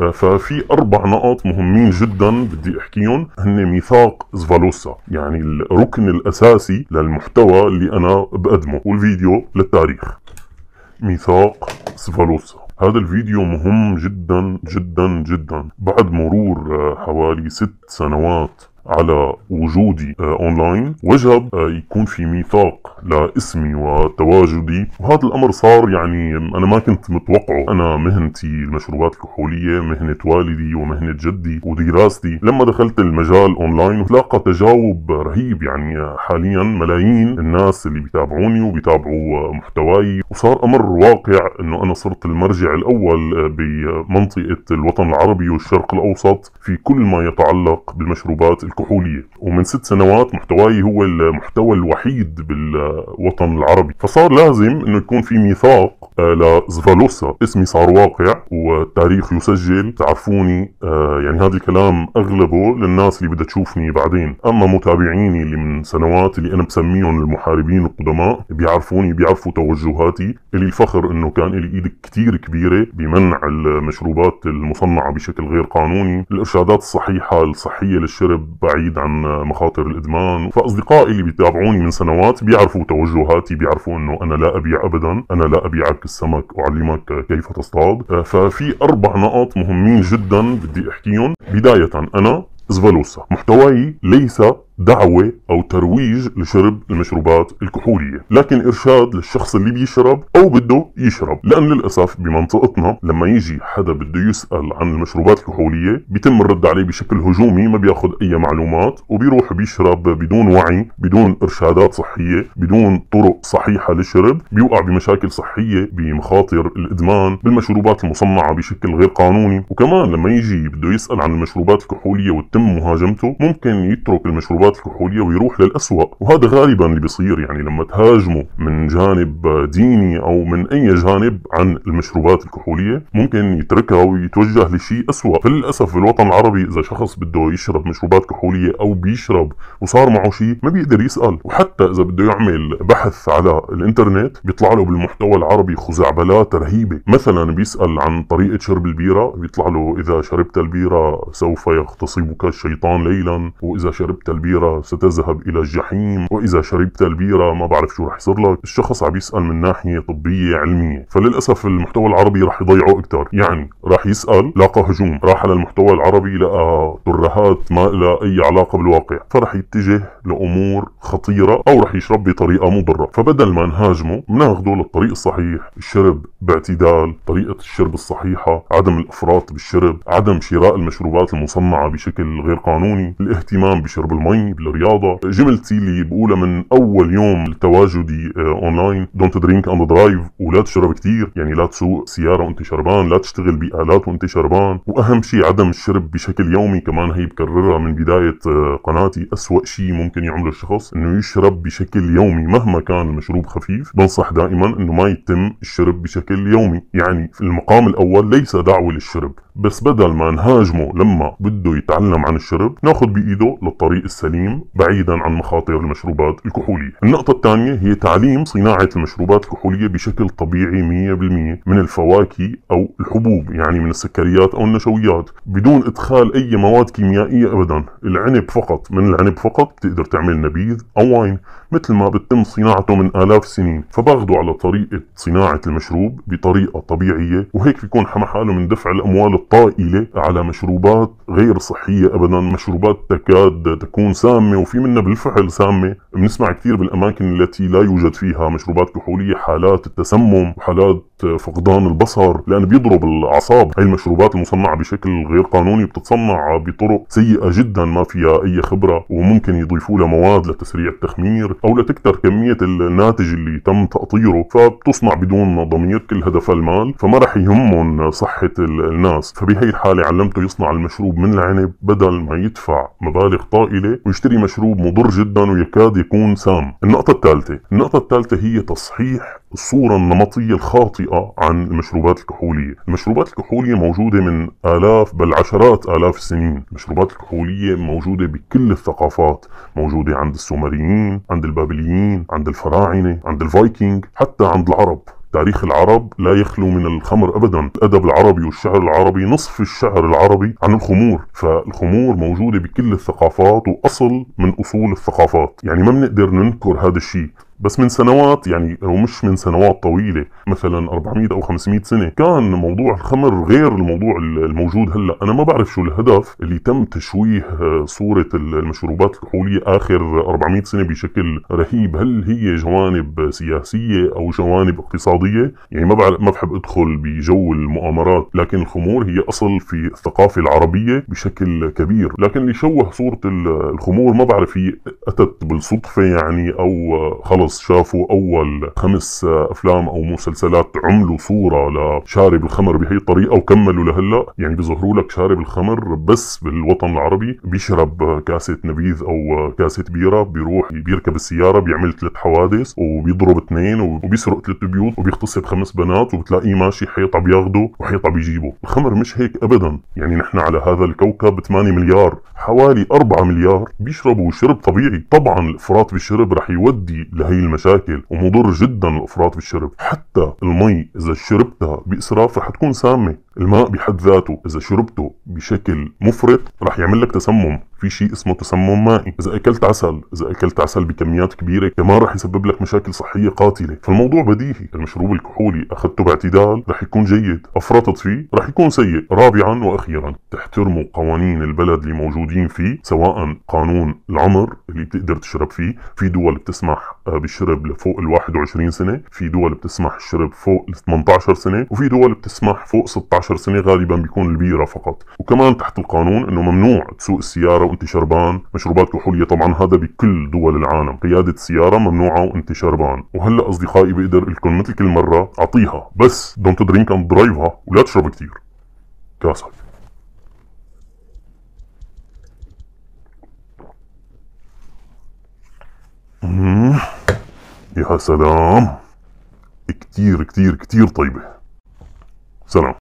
ففي اربع نقط مهمين جدا بدي احكيهم هن ميثاق زفالوسا يعني الركن الاساسي للمحتوى اللي انا بقدمه والفيديو للتاريخ ميثاق سفالوسا هذا الفيديو مهم جدا جدا جدا بعد مرور حوالي ست سنوات على وجودي اونلاين آه، وجب آه، يكون في ميثاق لاسمي وتواجدي وهذا الامر صار يعني انا ما كنت متوقعه انا مهنتي المشروبات الكحوليه مهنه والدي ومهنه جدي ودراستي لما دخلت المجال اونلاين تلاقى تجاوب رهيب يعني حاليا ملايين الناس اللي بيتابعوني وبيتابعوا محتواي وصار امر واقع انه انا صرت المرجع الاول آه، بمنطقه الوطن العربي والشرق الاوسط في كل ما يتعلق بالمشروبات الكحولية ومن ست سنوات محتواي هو المحتوى الوحيد بالوطن العربي فصار لازم انه يكون في ميثاق آه، لزفالوسا اسمي صار واقع والتاريخ يسجل تعرفوني آه، يعني هذا الكلام اغلبه للناس اللي بدها تشوفني بعدين اما متابعيني اللي من سنوات اللي انا بسميهم المحاربين القدماء بيعرفوني بيعرفوا توجهاتي اللي الفخر انه كان لي ايد كتير كبيرة بمنع المشروبات المصنعة بشكل غير قانوني الارشادات الصحيحة الصحية للشرب بعيد عن مخاطر الادمان فاصدقائي اللي بيتابعوني من سنوات بيعرفوا توجهاتي بيعرفوا انه انا لا ابيع ابدا انا لا ابيعك السمك اعلمك كيف تصطاد ففي اربع نقط مهمين جدا بدي احكيهم بدايه انا زفالوسا محتواي ليس دعوة أو ترويج لشرب المشروبات الكحولية لكن إرشاد للشخص اللي بيشرب أو بده يشرب لأن للأسف بمنطقتنا لما يجي حدا بده يسأل عن المشروبات الكحولية بيتم الرد عليه بشكل هجومي ما بياخد أي معلومات وبيروح بيشرب بدون وعي بدون إرشادات صحية بدون طرق صحيحة للشرب بيوقع بمشاكل صحية بمخاطر الإدمان بالمشروبات المصنعة بشكل غير قانوني وكمان لما يجي بده يسأل عن المشروبات الكحولية وتتم مهاجمته ممكن يترك المشروبات الكحولية ويروح بشكل وهذا غالبا اللي بيصير يعني لما تهاجمه من جانب ديني أو من أي جانب عن المشروبات الكحولية ممكن يتركها ويتوجه لشيء أسوأ فللأسف في الوطن العربي إذا شخص بده يشرب مشروبات كحولية أو بيشرب وصار معه شيء ما بيقدر يسأل وحتى إذا بده يعمل بحث على الإنترنت بيطلع له بالمحتوى العربي خزعبلات رهيبة مثلا بيسأل عن طريقة شرب البيرة بيطلع له إذا شربت البيرة سوف يغتصبك الشيطان ليلا وإذا شربت البيرة ستذهب الى الجحيم واذا شربت البيره ما بعرف شو رح يصير لك الشخص عم يسال من ناحيه طبيه علميه فللاسف المحتوى العربي رح يضيعه اكثر يعني رح يسال لاقى هجوم راح على المحتوى العربي لقى ترهات ما لها اي علاقه بالواقع فرح يتجه لامور خطيره او رح يشرب بطريقه مضره فبدل ما نهاجمه بناخذه للطريق الصحيح الشرب باعتدال طريقه الشرب الصحيحه عدم الافراط بالشرب عدم شراء المشروبات المصنعه بشكل غير قانوني الاهتمام بشرب المي بالرياضه جملتي اللي بقولها من اول يوم تواجدي اونلاين دونت درينك اند درايف ولا تشرب كثير يعني لا تسوق سياره وانت شربان لا تشتغل بآلات وانت شربان واهم شيء عدم الشرب بشكل يومي كمان هي بكررها من بدايه آه، قناتي اسوأ شيء ممكن يعمله الشخص انه يشرب بشكل يومي مهما كان المشروب خفيف بنصح دائما انه ما يتم الشرب بشكل يومي يعني في المقام الاول ليس دعوه للشرب بس بدل ما نهاجمه لما بده يتعلم عن الشرب ناخذ بايده للطريق السليم بعيدا عن عن مخاطر المشروبات الكحولية النقطة الثانية هي تعليم صناعة المشروبات الكحولية بشكل طبيعي 100% من الفواكه أو الحبوب يعني من السكريات أو النشويات بدون إدخال أي مواد كيميائية أبدا العنب فقط من العنب فقط بتقدر تعمل نبيذ أو واين مثل ما بتم صناعته من آلاف السنين فباخذوا على طريقة صناعة المشروب بطريقة طبيعية وهيك بيكون حاله من دفع الأموال الطائلة على مشروبات غير صحية أبدا مشروبات تكاد تكون سامة وفي منها بالفعل فحل سامة بنسمع كثير بالأماكن التي لا يوجد فيها مشروبات كحولية حالات التسمم وحالات فقدان البصر لان بيضرب الاعصاب هاي المشروبات المصنعه بشكل غير قانوني بتتصنع بطرق سيئه جدا ما فيها اي خبره وممكن يضيفوا لها مواد لتسريع التخمير او لتكتر كميه الناتج اللي تم تقطيره فبتصنع بدون ضمير كل هدفها المال فما رح يهمهم صحه الناس فبهي الحاله علمته يصنع المشروب من العنب بدل ما يدفع مبالغ طائله ويشتري مشروب مضر جدا ويكاد يكون سام النقطه الثالثه النقطه الثالثه هي تصحيح الصورة النمطية الخاطئة عن المشروبات الكحولية المشروبات الكحولية موجودة من آلاف بل عشرات آلاف السنين المشروبات الكحولية موجودة بكل الثقافات موجودة عند السومريين عند البابليين عند الفراعنة عند الفايكينج حتى عند العرب تاريخ العرب لا يخلو من الخمر ابدا، الادب العربي والشعر العربي نصف الشعر العربي عن الخمور، فالخمور موجوده بكل الثقافات واصل من اصول الثقافات، يعني ما بنقدر ننكر هذا الشيء، بس من سنوات يعني ومش من سنوات طويله مثلا 400 او 500 سنه كان موضوع الخمر غير الموضوع الموجود هلا انا ما بعرف شو الهدف اللي تم تشويه آه، صوره المشروبات الكحوليه اخر 400 سنه بشكل رهيب هل هي جوانب سياسيه او جوانب اقتصاديه يعني ما بعرف ما بحب ادخل بجو المؤامرات لكن الخمور هي اصل في الثقافه العربيه بشكل كبير لكن اللي شوه صوره الخمور ما بعرف هي اتت بالصدفه يعني او آه، خلص ونص شافوا أول خمس أفلام أو مسلسلات عملوا صورة لشارب الخمر بهي الطريقة وكملوا لهلا يعني بيظهروا لك شارب الخمر بس بالوطن العربي بيشرب كاسة نبيذ أو كاسة بيرة بيروح بيركب السيارة بيعمل ثلاث حوادث وبيضرب اثنين وبيسرق ثلاث بيوت وبيغتصب خمس بنات وبتلاقيه ماشي حيطة بياخده وحيطة بيجيبه الخمر مش هيك أبدا يعني نحن على هذا الكوكب 8 مليار حوالي 4 مليار بيشربوا شرب طبيعي طبعا الإفراط بالشرب رح يودي لهي المشاكل ومضر جدا الافراط في الشرب حتى المي اذا شربتها باسراف رح تكون سامه الماء بحد ذاته اذا شربته بشكل مفرط راح يعمل لك تسمم في شيء اسمه تسمم مائي اذا اكلت عسل اذا اكلت عسل بكميات كبيره كمان راح يسبب لك مشاكل صحيه قاتله فالموضوع بديهي المشروب الكحولي اخذته باعتدال راح يكون جيد افرطت فيه راح يكون سيء رابعا واخيرا تحترموا قوانين البلد اللي موجودين فيه سواء قانون العمر اللي بتقدر تشرب فيه في دول بتسمح بالشرب لفوق ال 21 سنه في دول بتسمح الشرب فوق ال 18 سنه وفي دول بتسمح فوق 16 عشر سنه غالبا بيكون البيره فقط وكمان تحت القانون انه ممنوع تسوق السياره وانت شربان مشروبات كحوليه طبعا هذا بكل دول العالم قياده السياره ممنوعه وانت شربان وهلا اصدقائي بقدر لكم مثل كل مره اعطيها بس دونت درينك اند درايفها ولا تشرب كثير كاسك يا سلام كتير كتير كتير طيبة سلام